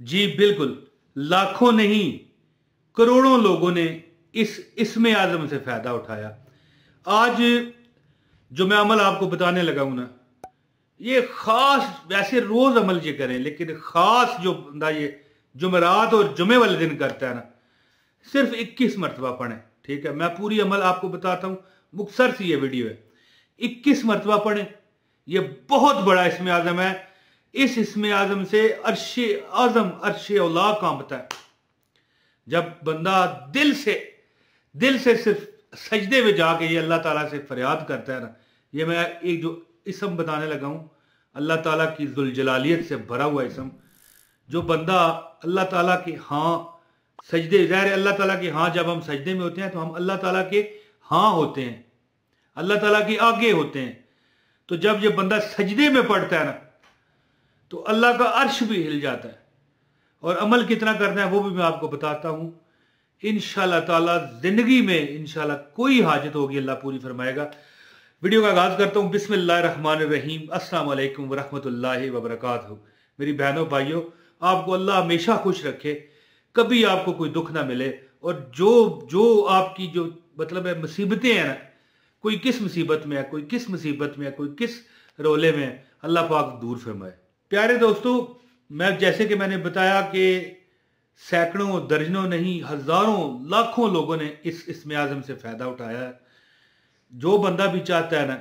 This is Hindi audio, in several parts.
जी बिल्कुल लाखों नहीं करोड़ों लोगों ने इस इसमें आजम से फ़ायदा उठाया आज जो मैं अमल आपको बताने लगा हूं ना ये ख़ास वैसे रोज़ अमल ये करें लेकिन ख़ास जो बंदा ये जुमेरात और जुमे वाले दिन करता है ना सिर्फ 21 मरतबा पढ़ें ठीक है मैं पूरी अमल आपको बताता हूँ मुख्तर सी ये वीडियो है 21 मरतबा पढ़ें यह बहुत बड़ा इसमें आज़म है इस इसम आजम से अरश आजम अरश औला काम है जब बंदा दिल से दिल से सिर्फ सजदे में जाके ये अल्लाह ताला से फरियाद करता है ना ये मैं एक जो इसम बताने लगा हूँ अल्लाह ताला की जुलजलालियत से भरा हुआ इसम जो बंदा अल्लाह ताला के हाँ सजदे ज़ाहिर अल्लाह ताला के हाँ जब हम सजदे में होते हैं तो हम अल्लाह ताला के हाँ होते हैं अल्लाह ताला के आगे होते हैं तो जब ये बंदा सजदे में पड़ता है ना तो अल्लाह का अर्श भी हिल जाता है और अमल कितना करना है वो भी मैं आपको बताता हूँ इन ताला ज़िंदगी में इन कोई हाजत होगी अल्लाह पूरी फरमाएगा वीडियो का आगाज़ करता हूँ बिसमीम अल्लाम वरहमल वबरक मेरी बहनों भाइयों आपको अल्लाह हमेशा खुश रखे कभी आपको कोई दुख ना मिले और जो जो आपकी जो मतलब है मुसीबतें हैं ना कोई किस मुसीबत में है कोई किस मुसीबत में है कोई किस रोले में है अल्लाह पाक दूर फरमाए प्यारे दोस्तों मैं जैसे कि मैंने बताया कि सैकड़ों दर्जनों नहीं हजारों लाखों लोगों ने इस इसम आज़म से फ़ायदा उठाया है जो बंदा भी चाहता है ना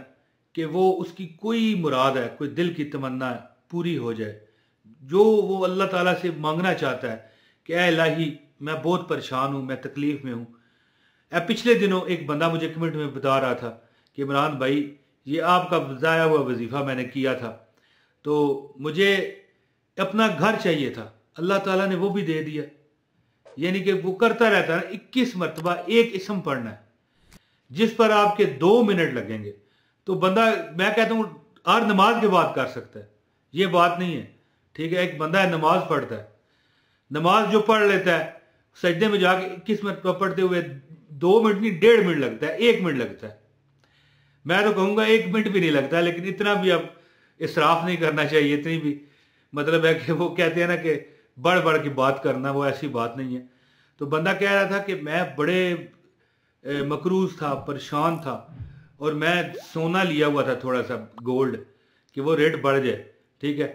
कि वो उसकी कोई मुराद है कोई दिल की तमन्ना है पूरी हो जाए जो वो अल्लाह ताला से मांगना चाहता है कि ए लाही मैं बहुत परेशान हूँ मैं तकलीफ़ में हूँ पिछले दिनों एक बंदा मुझे कमेंट में बता रहा था कि इमरान भाई ये आपका ज़ाया हुआ वजीफ़ा मैंने किया था तो मुझे अपना घर चाहिए था अल्लाह ताला ने वो भी दे दिया यानी कि वो करता रहता है इक्कीस मरतबा एक इसम पढ़ना है जिस पर आपके दो मिनट लगेंगे तो बंदा मैं कहता हूँ हर नमाज के बाद कर सकता है ये बात नहीं है ठीक है एक बंदा है नमाज पढ़ता है नमाज जो पढ़ लेता है सजदे में जाके इक्कीस मरतबा पढ़ते हुए दो मिनट नहीं डेढ़ मिनट लगता है एक मिनट लगता है मैं तो कहूंगा एक मिनट भी नहीं लगता लेकिन इतना भी आप इसराफ नहीं करना चाहिए इतनी भी मतलब है कि वो कहते हैं ना कि बढ़ बढ़ की बात करना वो ऐसी बात नहीं है तो बंदा कह रहा था कि मैं बड़े मकरूज था परेशान था और मैं सोना लिया हुआ था थोड़ा सा गोल्ड कि वो रेट बढ़ जाए ठीक है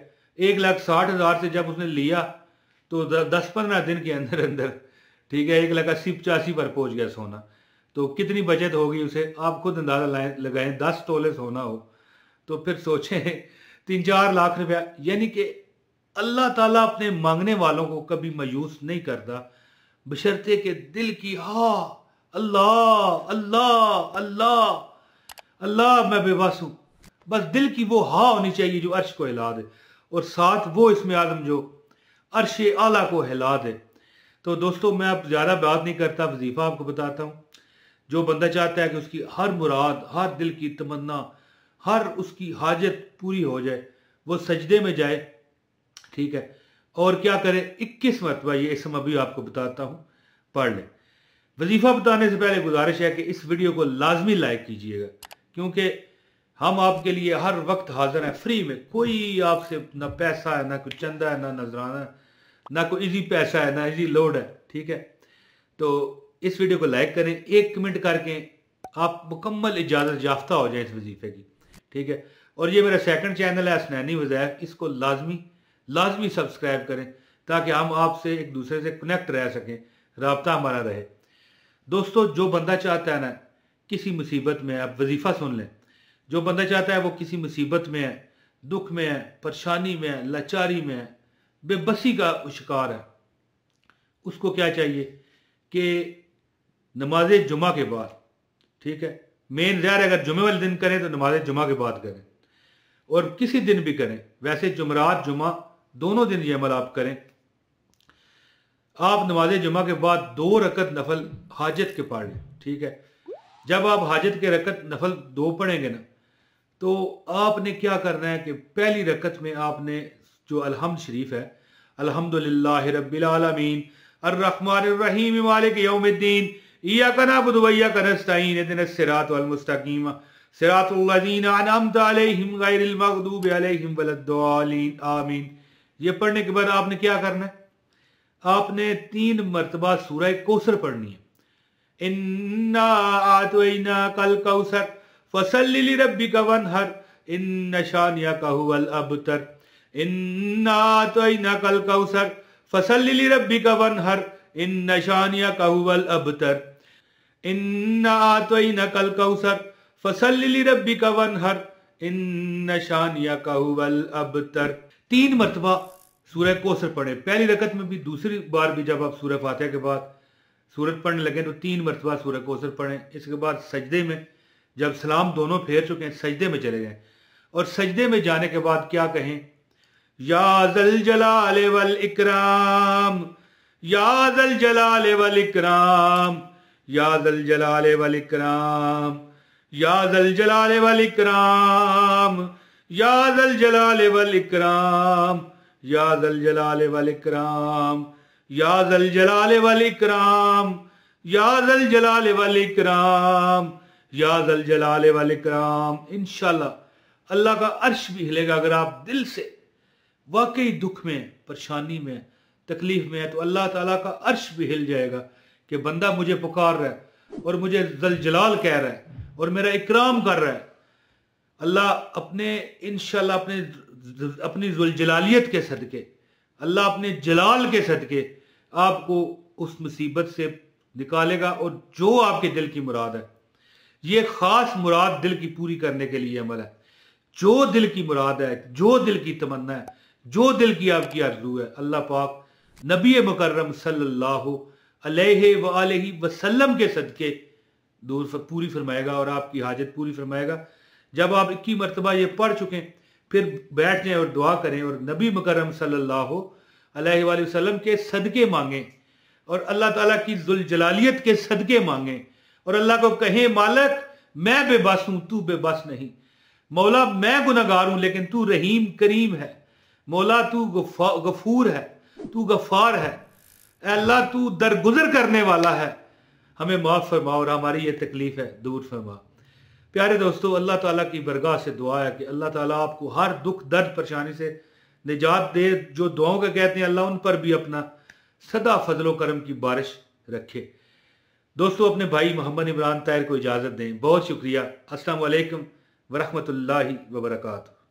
एक लाख साठ हज़ार से जब उसने लिया तो दस पंद्रह दिन के अंदर अंदर ठीक है एक लाख अस्सी पचासी पर पहुंच गया सोना तो कितनी बचत होगी उसे आप खुद अंदाज़ा लगाएं दस तोले सोना हो तो फिर सोचें तीन चार लाख रुपया यानी कि अल्लाह ताला अपने मांगने वालों को कभी मायूस नहीं करता बशर्ते के दिल की हा अल्लाह अल्लाह अल्लाह अल्लाह मैं बेबस हूँ बस दिल की वो हा होनी चाहिए जो अर्श को हिला दे और साथ वो इसमें आदम जो अर्श आला को हिला दे तो दोस्तों मैं अब ज़्यादा बात नहीं करता वजीफ़ा आपको बताता हूँ जो बंदा चाहता है कि उसकी हर मुराद हर दिल की तमन्ना हर उसकी हाजत पूरी हो जाए वो सजदे में जाए ठीक है और क्या करें इक्कीस मरतबा ये इसम अभी आपको बताता हूँ पढ़ लें वजीफ़ा बताने से पहले गुजारिश है कि इस वीडियो को लाजमी लाइक कीजिएगा क्योंकि हम आपके लिए हर वक्त हाजिर हैं फ्री में कोई आपसे ना पैसा है ना कोई चंदा है ना नजराना है ना कोई इजी पैसा है ना इजी लोड है ठीक है तो इस वीडियो को लाइक करें एक कमेंट करके आप मुकम्मल इजाज़त याफ्ता हो जाए इस वजीफ़े की ठीक है और ये मेरा सेकंड चैनल है स्नैनी वजैक इसको लाजमी लाजमी सब्सक्राइब करें ताकि हम आपसे एक दूसरे से कनेक्ट रह सकें रबता हमारा रहे दोस्तों जो बंदा चाहता है ना किसी मुसीबत में आप वजीफ़ा सुन लें जो बंदा चाहता है वो किसी मुसीबत में है दुख में है परेशानी में है लाचारी में है बेबसी का शिकार है उसको क्या चाहिए कि नमाज जुमा के बाद ठीक है मेन जहर अगर जुमे वाले दिन करें तो नमाज जुमा के बाद करें और किसी दिन भी करें वैसे जुमरात जुमा दोनों दिन ये अमल आप करें आप नमाज जुमा के बाद दो रकत नफल हाजत के पढ़ लें ठीक है जब आप हाजत के रकत नफल दो पढ़ेंगे ना तो आपने क्या करना है कि पहली रकत में आपने जो अलहमद शरीफ है अलहमदिल्ला रबीआलमीन अर्रहमान रहीम मालिक यौमद्दीन ये पढ़ने के बाद आपने क्या करना है आपने तीन मरतबा सूरह कौसर पढ़नी है इन्ना आतवैना कल कौसर फसल्ली रब्बी का वन हर इन नशानिया का अबतर इन्ना आतवैना कल कौसर फसल्ली रब्बी का वन हर इन नशानिया का अबतर कल कौसर फसली रबी का हर इन अब तर तीन मरतबा सूरह कोसर पढ़ें पहली रकत में भी दूसरी बार भी जब आप सूरह फातह के बाद सूरत पढ़ने लगे तो तीन मरतबा सूरह कोसर पढ़े इसके बाद सजदे में जब सलाम दोनों फेर चुके हैं सजदे में चले गए और सजदे में जाने के बाद क्या कहें या जल जला वल इकराम या जल जला वल इकराम या दल जलाले वालिक्राम इकराम या दल जलाले वालिक्राम इकराम या दल जलाले वालिक्राम इकराम या दल जलाले वालिक्राम इकराम या दल जलाले वाल या दल जलाले वाल या दल जलाले वाल इनशाला अल्लाह का अर्श भी हिलेगा अगर आप दिल से वाकई दुख में परेशानी में तकलीफ में है तो अल्लाह ताला का अर्श भी हिल जाएगा कि बंदा मुझे पुकार रहा है और मुझे जल जलाल कह रहा है और मेरा इकराम कर रहा है अल्लाह अपने इन अपने अपनी जुलजलालियत के सदक़े अल्लाह अपने जलाल के सदक़े आपको उस मुसीबत से निकालेगा और जो आपके दिल की मुराद है ये ख़ास मुराद दिल की पूरी करने के लिए अमल है जो दिल की मुराद है जो दिल की तमन्ना है जो दिल की आपकी आरजू है अल्लाह पाक नबी मुकर्रम सल्लल्लाहु अलह वसलम वसल्लम के सदक़े दूर पूरी फरमाएगा और आपकी हाजत पूरी फरमाएगा जब आप इक्की मरतबा ये पढ़ चुकें फिर बैठ जाएं और दुआ करें और नबी मकरम सल्लल्लाहु अलैहि वसल्लम के सदक़े मांगें और अल्लाह ताला की जुलजलालियत के सदक़े मांगें और अल्लाह को कहें मालक मैं बेबस हूँ तू बेबस नहीं मौला मैं गुनागार हूँ लेकिन तू रहीम करीम है मौला तू गफूर है तू गफ़ार है अल्लाह तू दरगुजर करने वाला है हमें माफ़ फरमा और हमारी ये तकलीफ़ है दूर फरमा प्यारे दोस्तों अल्लाह ताला की बरगाह से दुआ है कि अल्लाह ताला आपको हर दुख दर्द परेशानी से निजात दे जो दुआओं का कहते हैं अल्लाह उन पर भी अपना सदा फजलो करम की बारिश रखे दोस्तों अपने भाई मोहम्मद इमरान तैर को इजाज़त दें बहुत शुक्रिया असलकम वरहमल वर्का